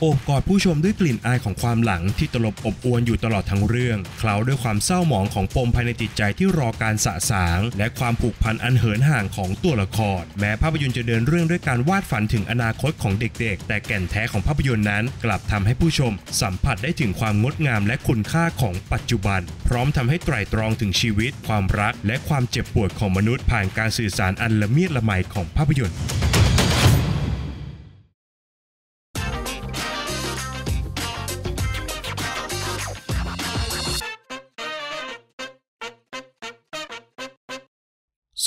โอบกอดผู้ชมด้วยกลิ่นอายของความหลังที่ตลบอบอวนอยู่ตลอดทั้งเรื่อง เคล้าด้วยความเศร้าหมองของปมภายในจิตใจที่รอการสะสางและความผูกพันอันเหินห่างของตัวละครแม้ภาพยนตร์จะเดินเรื่องด้วยการวาดฝันถึงอนาคตของเด็กๆ แต่แก่นแท้ของภาพยนตร์นั้น กลับทำให้ผู้ชม สัมผัสได้ถึงความงดงาม และคุณค่าของปัจจุบัน พร้อมทำให้ไตร่ตรองถึงชีวิต ความรักและความเจ็บปวดของมนุษย์ผ่านการสื่อสารอันละเมียดละไมของภาพยนตร์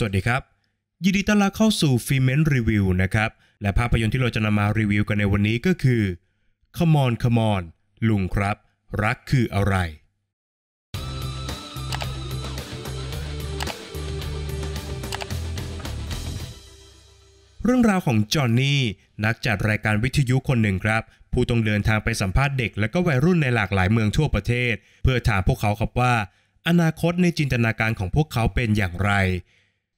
สวัสดีครับ ยินดีต้อนรับเข้าสู่ฟิเมนรีวิวนะครับ และภาพยนตร์ที่เราจะนำมารีวิวกันในวันนี้ก็คือขมอนขมอนลุงครับ รักคืออะไร เรื่องราวของจอห์นนี่นักจัดรายการวิทยุคนหนึ่งครับ ผู้ต้องเดินทางไปสัมภาษณ์เด็กและก็วัยรุ่นในหลากหลายเมืองทั่วประเทศ เพื่อถามพวกเขาครับว่า อนาคตในจินตนาการของพวกเขาเป็นอย่างไร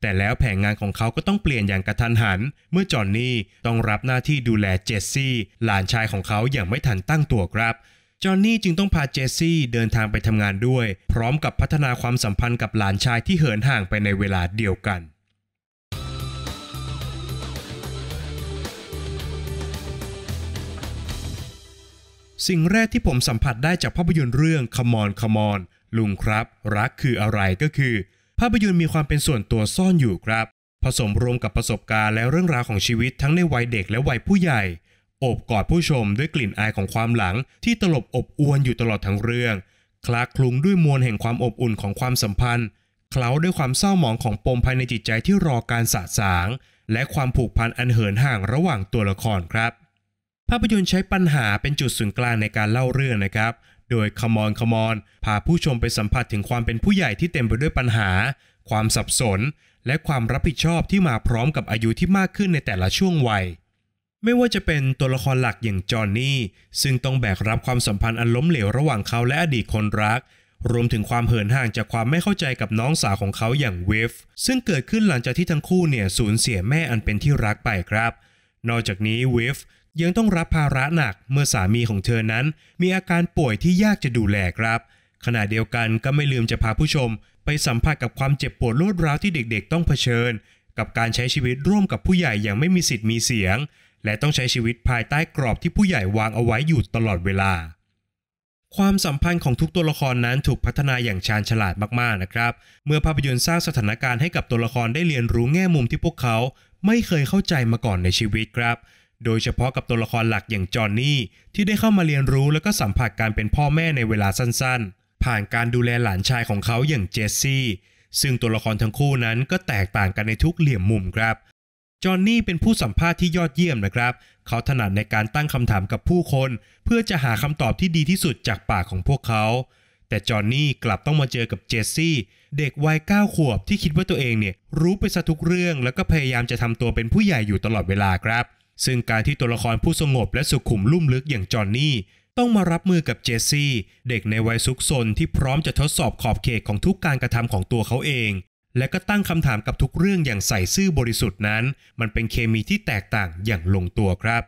แต่แล้วแผนงานของเขาก็ต้องเปลี่ยนอย่างกระทันหัน เมื่อจอนนี่ต้องรับหน้าที่ดูแลเจสซี่ หลานชายของเขาอย่างไม่ทันตั้งตัวครับ จอนนี่จึงต้องพาเจสซี่เดินทางไปทำงานด้วย พร้อมกับพัฒนาความสัมพันธ์กับหลานชายที่เหินห่างไปในเวลาเดียวกัน สิ่งแรกที่ผมสัมผัสได้จากภาพยนตร์เรื่อง Come on Come on ลุงครับ รักคืออะไรก็คือภาพยนตร์มีความเป็นส่วนตัวซ่อนอยู่ครับ ผสมรวมกับประสบการณ์และเรื่องราวของชีวิตทั้งในวัยเด็กและวัยผู้ใหญ่ โอบกอดผู้ชมด้วยกลิ่นอายของความหลังที่ตลบอบอวนอยู่ตลอดทั้งเรื่อง คลาคลุงด้วยมวลแห่งความอบอุ่นของความสัมพันธ์เคล้าด้วยความเศร้าหมองของปมภายในจิตใจที่รอการสะสาง และความผูกพันอันเหินห่างระหว่างตัวละครครับ ภาพยนตร์ใช้ปัญหาเป็นจุดศูนย์กลางในการเล่าเรื่องนะครับโดยคมอนคมอนพาผู้ชมไปสัมผัสถึงความเป็นผู้ใหญ่ที่เต็มไปด้วยปัญหา ความสับสน และความรับผิดชอบที่มาพร้อมกับอายุที่มากขึ้นในแต่ละช่วงวัย ไม่ว่าจะเป็นตัวละครหลักอย่างจอห์นนี่ ซึ่งต้องแบกรับความสัมพันธ์อันล้มเหลวระหว่างเขาและอดีตคนรัก รวมถึงความเหินห่างจากความไม่เข้าใจกับน้องสาวของเขาอย่างเวฟซึ่งเกิดขึ้นหลังจากที่ทั้งคู่เนี่ยสูญเสียแม่อันเป็นที่รักไปครับ นอกจากนี้เวฟยังต้องรับภาระหนักเมื่อสามีของเธอนั้น มีอาการป่วยที่ยากจะดูแลครับ ขณะเดียวกันก็ไม่ลืมจะพาผู้ชม ไปสัมผัสกับความเจ็บปวดรวดร้าวที่เด็กๆต้องเผชิญกับการใช้ชีวิตร่วมกับผู้ใหญ่อย่างไม่มีสิทธิ์มีเสียง และต้องใช้ชีวิตภายใต้กรอบที่ผู้ใหญ่วางเอาไว้อยู่ตลอดเวลา ความสัมพันธ์ของทุกตัวละครนั้นถูกพัฒนาอย่างชาญฉลาดมากๆนะครับ เมื่อภาพยนตร์สร้างสถานการณ์ให้กับตัวละครได้เรียนรู้แง่มุมที่พวกเขาไม่เคยเข้าใจมาก่อนในชีวิตครับโดยเฉพาะกับตัวละครหลักอย่างจอห์นนี่ที่ได้เข้ามาเรียนรู้และก็สัมผัสการเป็นพ่อแม่ในเวลาสั้นๆ ผ่านการดูแลหลานชายของเขาอย่างเจสซี่ ซึ่งตัวละครทั้งคู่นั้นก็แตกต่างกันในทุกเหลี่ยมมุมครับ จอห์นนี่เป็นผู้สัมภาษณ์ที่ยอดเยี่ยมนะครับ เขาถนัดในการตั้งคำถามกับผู้คน เพื่อจะหาคำตอบที่ดีที่สุดจากปากของพวกเขา แต่จอห์นนี่กลับต้องมาเจอกับเจสซี่ เด็กวัยเก้าขวบที่คิดว่าตัวเองเนี่ยรู้ไปซะทุกเรื่องแล้วก็พยายามจะทำตัวเป็นผู้ใหญ่อยู่ตลอดเวลาครับซึ่งการที่ตัวละครผู้สงบและสุขุมลุ่มลึกอย่างจอนนี่ ต้องมารับมือกับเจสซี่เด็กในวัยซุกซนที่พร้อมจะทดสอบขอบเขตของทุกการกระทำของตัวเขาเอง และก็ตั้งคำถามกับทุกเรื่องอย่างใส่ซื่อบริสุทธิ์นั้น มันเป็นเคมีที่แตกต่างอย่างลงตัวครับ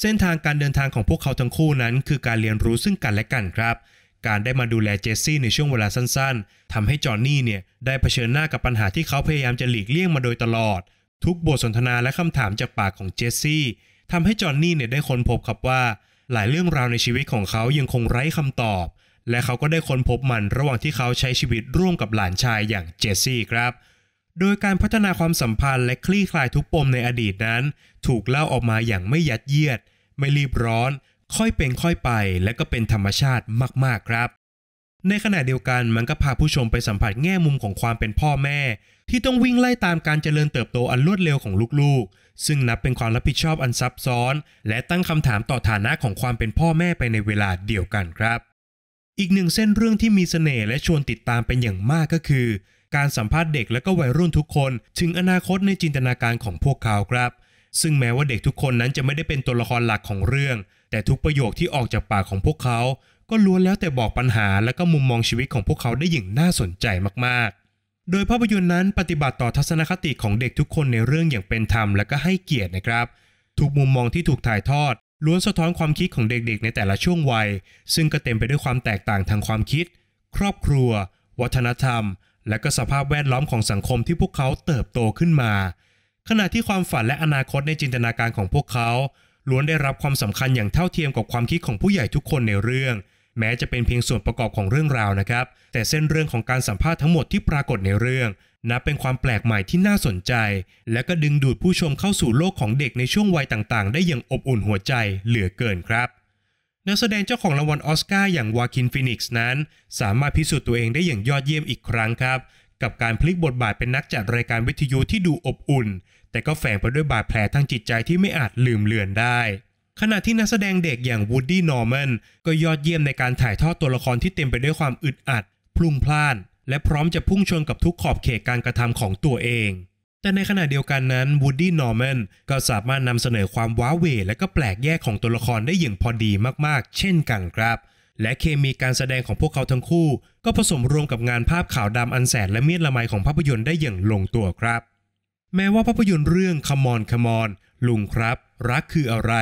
เส้นทางการเดินทางของพวกเขาทั้งคู่นั้น คือการเรียนรู้ซึ่งกันและกันครับ การได้มาดูแลเจสซี่ในช่วงเวลาสั้นๆ ทำให้จอห์นนี่เนี่ยได้เผชิญหน้ากับปัญหาที่เขาพยายามจะหลีกเลี่ยงมาโดยตลอดทุกบทสนทนาและคำถามจากปากของเจสซี่ทำให้จอห์นนี่เนี่ยได้ค้นพบครับว่า หลายเรื่องราวในชีวิตของเขายังคงไร้คำตอบ และเขาก็ได้ค้นพบมันระหว่างที่เขาใช้ชีวิตร่วมกับหลานชายอย่างเจสซี่ครับ โดยการพัฒนาความสัมพันธ์และคลี่คลายทุกปมในอดีตนั้น ถูกเล่าออกมาอย่างไม่ยัดเยียด ไม่รีบร้อน ค่อยเป็นค่อยไปและก็เป็นธรรมชาติมาก ๆครับในขณะเดียวกันมันก็พาผู้ชมไปสัมผัสแง่มุมของความเป็นพ่อแม่ ที่ต้องวิ่งไล่ตามการเจริญเติบโตอันรวดเร็วของลูกๆ ซึ่งนับเป็นความรับผิดชอบอันซับซ้อน และตั้งคำถามต่อฐานะของความเป็นพ่อแม่ไปในเวลาเดียวกันครับ อีกหนึ่งเส้นเรื่องที่มีสเสน่ห์และชวนติดตามเป็นอย่างมากก็คือ การสัมภาษณ์เด็กและก็วัยรุ่นทุกคนถึงอนาคตในจินตนาการของพวกเขาครับ ซึ่งแม้ว่าเด็กทุกคนนั้นจะไม่ได้เป็นตัวละครหลักของเรื่อง แต่ทุกประโยคที่ออกจากปากของพวกเขาก็ล้วนแล้วแต่บอกปัญหาและก็มุมมองชีวิตของพวกเขาได้อย่างน่าสนใจมาก ๆ โดยภาพยนตร์นั้นปฏิบัติต่อทัศนคติของเด็กทุกคนในเรื่องอย่างเป็นธรรมและก็ให้เกียรตินะครับทุกมุมมองที่ถูกถ่ายทอด ล้วนสะท้อนความคิดของเด็ก ๆ ในแต่ละช่วงวัย ซึ่งก็เต็มไปด้วยความแตกต่างทางความคิด ครอบครัว วัฒนธรรม และก็สภาพแวดล้อมของสังคมที่พวกเขาเติบโตขึ้นมา ขณะที่ความฝันและอนาคตในจินตนาการของพวกเขา ล้วนได้รับความสำคัญอย่างเท่าเทียมกับความคิดของผู้ใหญ่ทุกคนในเรื่องแม้จะเป็นเพียงส่วนประกอบของเรื่องราวนะครับ แต่เส้นเรื่องของการสัมภาษณ์ทั้งหมดที่ปรากฏในเรื่อง นับเป็นความแปลกใหม่ที่น่าสนใจ และก็ดึงดูดผู้ชมเข้าสู่โลกของเด็กในช่วงวัยต่างๆ ได้อย่างอบอุ่นหัวใจเหลือเกินครับ นักแสดงเจ้าของรางวัลอสการ์อย่างวาคินฟินิกส์นั้น สามารถพิสูจน์ตัวเองได้อย่างยอดเยี่ยมอีกครั้งครับ กับการพลิกบทบาทเป็นนักจัดรายการวิทยุที่ดูอบอุ่น แต่ก็แฝงไปด้วยบาดแผลทางจิตใจที่ไม่อาจลืมเลือนได้ขณะที่นักแสดงเด็กอย่างวูดดี้นอร์แมนก็ยอดเยี่ยมในการถ่ายทอดตัวละครที่เต็มไปด้วยความอึดอัด พลุ่งพล่าน และพร้อมจะพุ่งชนกับทุกขอบเขตการกระทำของตัวเอง แต่ในขณะเดียวกันนั้นวูดดี้นอร์แมนก็สามารถนำเสนอความว้าเหวและก็แปลกแยกของตัวละครได้อย่างพอดีมากๆ เช่นกันครับ และเคมีการแสดงของพวกเขาทั้งคู่ ก็ผสมรวมกับงานภาพขาวดำอันแสนและเมียดละไมของภาพยนตร์ได้อย่างลงตัวครับ แม้ว่าภาพยนตร์เรื่องขมอนขมอนลุงครับ รักคืออะไร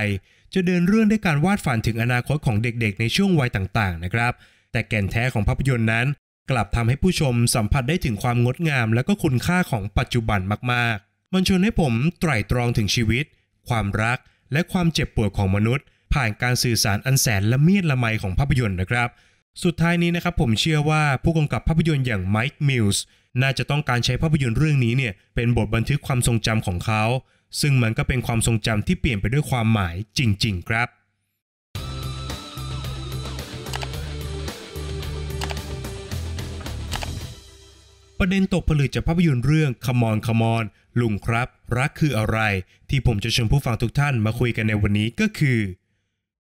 จะเดินเรื่องด้วยการวาดฝันถึงอนาคตของเด็กๆ ในช่วงวัยต่าง ๆ นะครับ แต่แก่นแท้ของภาพยนตร์นั้น กลับทำให้ผู้ชมสัมผัสได้ถึงความงดงามและก็คุณค่าของปัจจุบันมากๆ มันชวนให้ผมไตร่ตรองถึงชีวิต ความรัก และความเจ็บปวดของมนุษย์ ผ่านการสื่อสารอันแสนละเมียดละไมของภาพยนตร์นะครับ สุดท้ายนี้นะครับ ผมเชื่อว่าผู้กำกับภาพยนตร์อย่างไมค์มิลส์น่าจะต้องการใช้ภาพยนตร์เรื่องนี้เนี่ยเป็นบทบันทึกความทรงจำของเขาซึ่งมันก็เป็นความทรงจำที่เปลี่ยนไปด้วยความหมายจริงๆครับ ประเด็นตกผลึกจากภาพยนตร์เรื่องคมอนคมอนลุงครับ รักคืออะไรที่ผมจะเชิญผู้ฟังทุกท่านมาคุยกันในวันนี้ก็คือ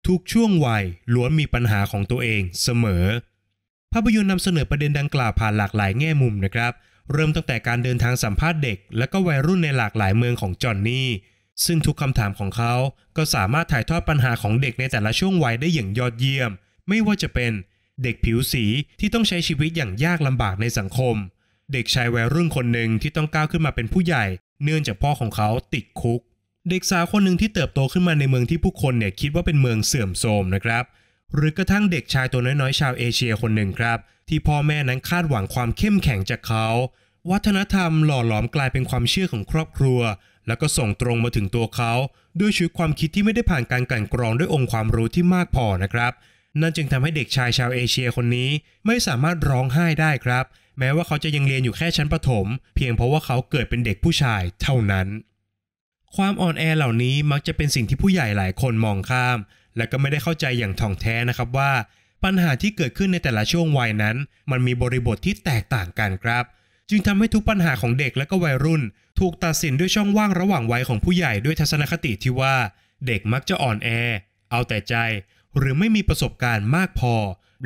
ทุกช่วงวัยล้วนมีปัญหาของตัวเองเสมอภาพยนตร์นำเสนอประเด็นดังกล่าวผ่านหลากหลายแง่มุมนะครับเริ่มตั้งแต่การเดินทางสัมภาษณ์เด็กและก็วัยรุ่นในหลากหลายเมืองของจอห์นนี่ ซึ่งทุกคำถามของเขาก็สามารถถ่ายทอดปัญหาของเด็กในแต่ละช่วงวัยได้อย่างยอดเยี่ยม ไม่ว่าจะเป็นเด็กผิวสีที่ต้องใช้ชีวิตอย่างยากลำบากในสังคม เด็กชายวัยรุ่นคนหนึ่งที่ต้องก้าวขึ้นมาเป็นผู้ใหญ่ เนื่องจากพ่อของเขาติดคุก เด็กสาวคนหนึ่งที่เติบโตขึ้นมาในเมืองที่ผู้คนเนี่ยคิดว่าเป็นเมืองเสื่อมโทรมนะครับ หรือกระทั่งเด็กชายตัวน้อยๆชาวเอเชียคนหนึ่งครับที่พ่อแม่นั้นคาดหวังความเข้มแข็งจากเขา วัฒนธรรมหล่อหลอมกลายเป็นความเชื่อของครอบครัว แล้วก็ส่งตรงมาถึงตัวเขา ด้วยชุดความคิดที่ไม่ได้ผ่านการกลั่นกรองด้วยองค์ความรู้ที่มากพอนะครับ นั่นจึงทำให้เด็กชายชาวเอเชียคนนี้ไม่สามารถร้องไห้ได้ครับ แม้ว่าเขาจะยังเรียนอยู่แค่ชั้นประถมเพียงเพราะว่าเขาเกิดเป็นเด็กผู้ชายเท่านั้น ความอ่อนแอเหล่านี้มักจะเป็นสิ่งที่ผู้ใหญ่หลายคนมองข้าม และก็ไม่ได้เข้าใจอย่างถ่องแท้นะครับว่าปัญหาที่เกิดขึ้นในแต่ละช่วงวัยนั้น มันมีบริบทที่แตกต่างกันครับ จึงทำให้ทุกปัญหาของเด็กและก็วัยรุ่น ถูกตัดสินด้วยช่องว่างระหว่างวัยของผู้ใหญ่ด้วยทัศนคติที่ว่า เด็กมักจะอ่อนแอ เอาแต่ใจ หรือไม่มีประสบการณ์มากพอ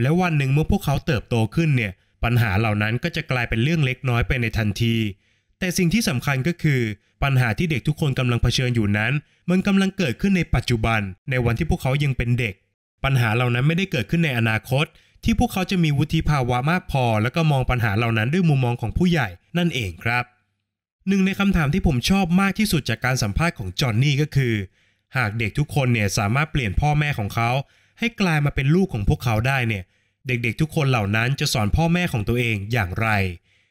และวันหนึ่งเมื่อพวกเขาเติบโตขึ้นเนี่ย ปัญหาเหล่านั้นก็จะกลายเป็นเรื่องเล็กน้อยไปในทันที แต่สิ่งที่สำคัญก็คือปัญหาที่เด็กทุกคนกำลังเผชิญอยู่นั้นมันกำลังเกิดขึ้นในปัจจุบัน ในวันที่พวกเขายังเป็นเด็กปัญหาเหล่านั้นไม่ได้เกิดขึ้นในอนาคต ที่พวกเขาจะมีวุฒิภาวะมากพอ แล้วก็มองปัญหาเหล่านั้นด้วยมุมมองของผู้ใหญ่นั่นเองครับ หนึ่ง ในคำถามที่ผมชอบมากที่สุดจากการสัมภาษณ์ของจอห์นนี่ก็คือ หากเด็กทุกคนเนี่ยสามารถเปลี่ยนพ่อแม่ของเขา ให้กลายมาเป็นลูกของพวกเขาได้เนี่ยเด็กๆ ทุกคนเหล่านั้นจะสอนพ่อแม่ของตัวเองอย่างไร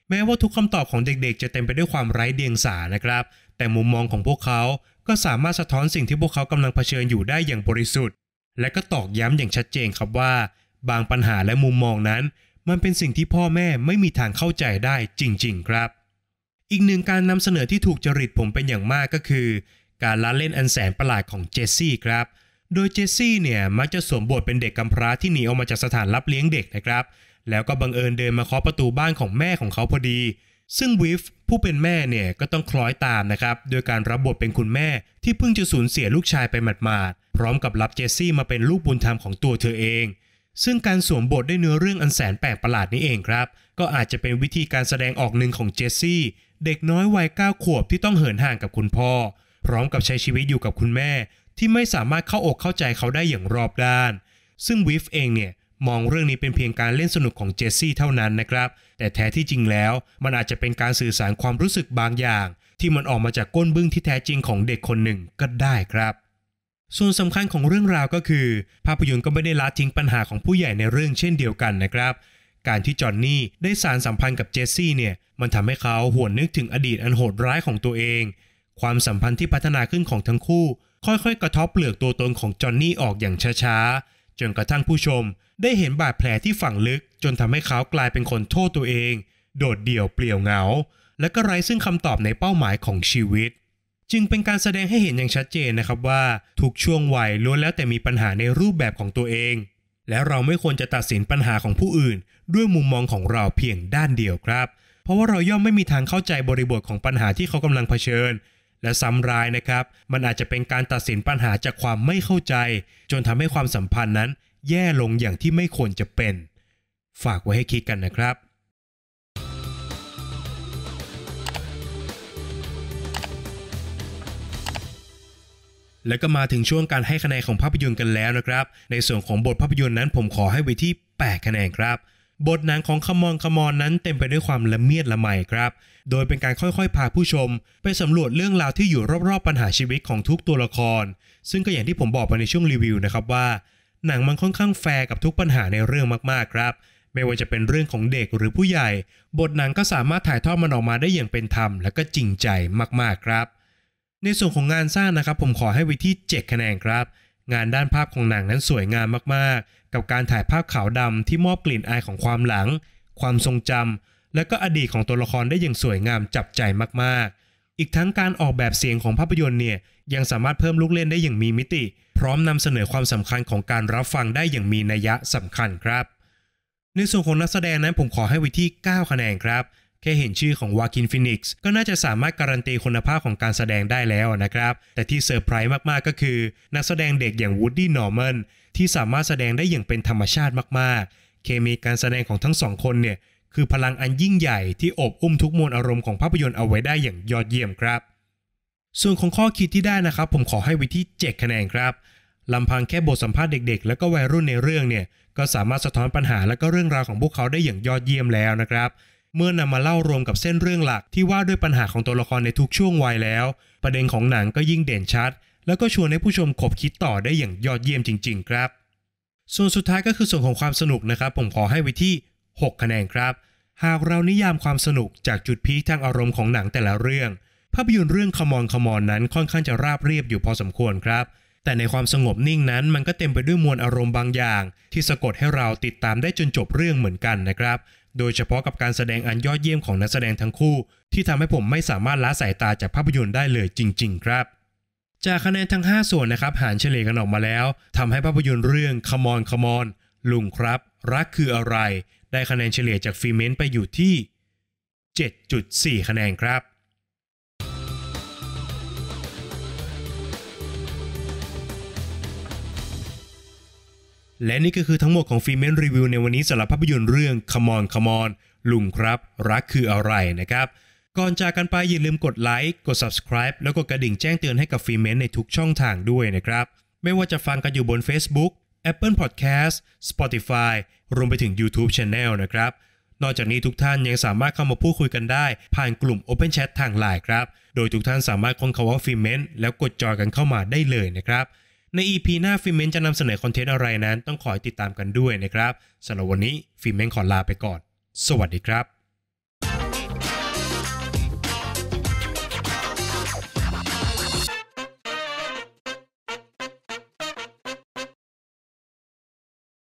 แม้ว่าทุกคำตอบของเด็ก ๆ จะเต็มไปด้วยความไร้เดียงสานะครับแต่มุมมองของพวกเขาก็สามารถสะท้อนสิ่งที่พวกเขากำลังเผชิญอยู่ได้อย่างบริสุทธิ์และก็ตอกย้ำอย่างชัดเจนครับว่า บางปัญหาและมุมมองนั้น มันเป็นสิ่งที่พ่อแม่ไม่มีทางเข้าใจได้จริงๆครับ อีกหนึ่งการนำเสนอที่ถูกจริตผมเป็นอย่างมากก็คือ การละเล่นอันแสนประหลาดของเจสซี่ครับ โดยเจสซี่เนี่ยมักจะสวมบทเป็นเด็กกำพร้าที่หนีออกมาจากสถานรับเลี้ยงเด็กนะครับแล้วก็บังเอิญเดินมาเคาะประตูบ้านของแม่ของเขาพอดีซึ่งวิฟผู้เป็นแม่เนี่ยก็ต้องคล้อยตามนะครับโดยการรับบทเป็นคุณแม่ที่เพิ่งจะสูญเสียลูกชายไปหมาดๆ พร้อมกับรับเจสซี่มาเป็นลูกบุญธรรมของตัวเธอเอง ซึ่งการสวมบทด้วยเนื้อเรื่องอันแสนแปลกประหลาดนี้เองครับ ก็อาจจะเป็นวิธีการแสดงออกหนึ่งของเจสซี่ เด็กน้อยวัยเก้าขวบที่ต้องเหินห่างกับคุณพ่อ พร้อมกับใช้ชีวิตอยู่กับคุณแม่ ที่ไม่สามารถเข้าอกเข้าใจเขาได้อย่างรอบด้านซึ่งวิฟเองเนี่ยมองเรื่องนี้เป็นเพียงการเล่นสนุกของเจสซี่เท่านั้นนะครับ แต่แท้ที่จริงแล้วมันอาจจะเป็นการสื่อสารความรู้สึกบางอย่าง ที่มันออกมาจากก้นบึ้งที่แท้จริงของเด็กคนหนึ่งก็ได้ครับ ส่วนสำคัญของเรื่องราวก็คือ ภาพยนตร์ก็ไม่ได้ละทิ้งปัญหาของผู้ใหญ่ในเรื่องเช่นเดียวกันนะครับ การที่จอห์นนี่ได้สารสัมพันธ์กับเจสซี่เนี่ยมันทำให้เขาหวนนึกถึงอดีตอันโหดร้ายของตัวเองความสัมพันธ์ที่พัฒนาขึ้นของทั้งคู่ ค่อยๆกระทบเปลือกตัวตนของจอห์นนี่ออกอย่างช้าๆจนกระทั่งผู้ชม ได้เห็นบาดแผลที่ฝังลึก จนทำให้เขากลายเป็นคนโทษตัวเอง โดดเดี่ยวเปลี่ยวเหงา และก็ไร้ซึ่งคำตอบในเป้าหมายของชีวิต จึงเป็นการแสดงให้เห็นอย่างชัดเจนนะครับว่า ทุกช่วงวัยล้วนแล้วแต่มีปัญหาในรูปแบบของตัวเอง และเราไม่ควรจะตัดสินปัญหาของผู้อื่น ด้วยมุมมองของเราเพียงด้านเดียวครับ เพราะว่าเราย่อมไม่มีทางเข้าใจบริบทของปัญหาที่เขากำลังเผชิญและซ้ำร้ายนะครับ มันอาจจะเป็นการตัดสินปัญหาจากความไม่เข้าใจ จนทำให้ความสัมพันธ์นั้นแย่ลงอย่างที่ไม่ควรจะเป็น ฝากไว้ให้คิดกันนะครับ แล้วก็มาถึงช่วงการให้คะแนนของภาพยนตร์กันแล้วนะครับ ในส่วนของบทภาพยนตร์นั้นผมขอให้ไว้ที่ 8 คะแนนครับบทหนังของคมอนคมอนนั้นเต็มไปด้วยความละเมียดละไมครับ โดยเป็นการค่อยๆ พาผู้ชม ไปสำรวจเรื่องราวที่อยู่รอบๆ ปัญหาชีวิตของทุกตัวละคร ซึ่งก็อย่างที่ผมบอกไปในช่วงรีวิวนะครับว่า หนังมันค่อนข้างแฟร์กับทุกปัญหาในเรื่องมากๆครับ ไม่ว่าจะเป็นเรื่องของเด็กหรือผู้ใหญ่ บทหนังก็สามารถถ่ายทอดมันออกมาได้อย่างเป็นธรรมและก็จริงใจมากๆครับ ในส่วนของงานสร้างนะครับ ผมขอให้ไว้ที่7คะแนนครับงานด้านภาพของหนังนั้นสวยงามมากๆ กับการถ่ายภาพขาวดำที่มอบกลิ่นอายของความหลัง ความทรงจำ และก็อดีตของตัวละครได้อย่างสวยงามจับใจมากๆ อีกทั้งการออกแบบเสียงของภาพยนตร์เนี่ย ยังสามารถเพิ่มลูกเล่นได้อย่างมีมิติ พร้อมนำเสนอความสำคัญของการรับฟังได้อย่างมีนัยยะสำคัญครับ ในส่วนของนักแสดงนั้นผมขอให้ไว้ที่9คะแนนครับแค่เห็นชื่อของวากินฟินิกส์ก็น่าจะสามารถการันตีคุณภาพของการแสดงได้แล้วนะครับ แต่ที่เซอร์ไพรส์มากๆก็คือนักแสดงเด็กอย่างวูดดี้นอร์มมนที่สามารถแสดงได้อย่างเป็นธรรมชาติมากๆ เคมีการแสดงของทั้งสองคนเนี่ย คือพลังอันยิ่งใหญ่ที่อบอุ้มทุกมวลอารมณ์ของภาพยนตร์เอาไว้ได้อย่างยอดเยี่ยมครับ ส่วนของข้อคิดที่ได้นะครับ ผมขอให้ไว้ที่7คะแนนครับลำพังแค่บทสัมภาษณ์เด็กๆและก็วัยรุ่นในเรื่องเนี่ยก็สามารถสะท้อนปัญหาและก็เรื่องราวของพวกเขาได้อย่างยอดเยี่ยมแล้วนะครับเมื่อนำมาเล่ารวมกับเส้นเรื่องหลัก ที่ว่าด้วยปัญหาของตัวละครในทุกช่วงวัยแล้ว ประเด็นของหนังก็ยิ่งเด่นชัด แล้วก็ชวนให้ผู้ชมขบคิดต่อได้อย่างยอดเยี่ยมจริง ๆ ครับ ส่วนสุดท้ายก็คือส่วนของความสนุกนะครับผมขอให้ไว้ที่6คะแนนครับ หากเรานิยามความสนุกจากจุดพีคทางอารมณ์ของหนังแต่ละเรื่องภาพยนตร์เรื่องขมอนขมอนนั้นค่อนข้างจะราบเรียบอยู่พอสมควรครับ แต่ในความสงบนิ่งนั้น มันก็เต็มไปด้วยมวลอารมณ์บางอย่าง ที่สะกดให้เราติดตามได้จนจบเรื่องเหมือนกันนะครับโดยเฉพาะกับการแสดงอันยอดเยี่ยมของนักแสดงทั้งคู่ที่ทำให้ผมไม่สามารถละสายตาจากภาพยนตร์ได้เลยจริงๆครับ จากคะแนนทั้ง 5 ส่วนนะครับ หารเฉลยกันออกมาแล้ว ทำให้ภาพยนตร์เรื่องคมอนคมอนลุงครับ รักคืออะไร ได้คะแนนเฉลี่ยจากฟีเมนต์ไปอยู่ที่ 7.4 คะแนนครับและนี่ก็คือทั้งหมดของฟรีเมนรีวิวในวันนี้สำหรับภาพยนตร์เรื่องคมอนคมอนลุงครับ รักคืออะไรนะครับ ก่อนจากกันไปอย่าลืมกดไลค์กด subscribe แล้วก็กระดิ่งแจ้งเตือนให้กับฟรีเมนในทุกช่องทางด้วยนะครับ ไม่ว่าจะฟังกันอยู่บน Facebook Apple Podcast Spotify รวมไปถึง YouTube Channel นะครับ นอกจากนี้ทุกท่านยังสามารถเข้ามาพูดคุยกันได้ผ่านกลุ่ม Open Chat ทางไลน์ครับ โดยทุกท่านสามารถค้นคำว่าฟิเมนแล้วกดจอยกันเข้ามาได้เลยนะครับใน EP หน้าฟิเมนจะนำเสนอคอนเทนต์อะไรนั้น ต้องคอยติดตามกันด้วยนะครับสำหรับวันนี้ ฟิเมนขอลาไปก่อน สวัสดีครับ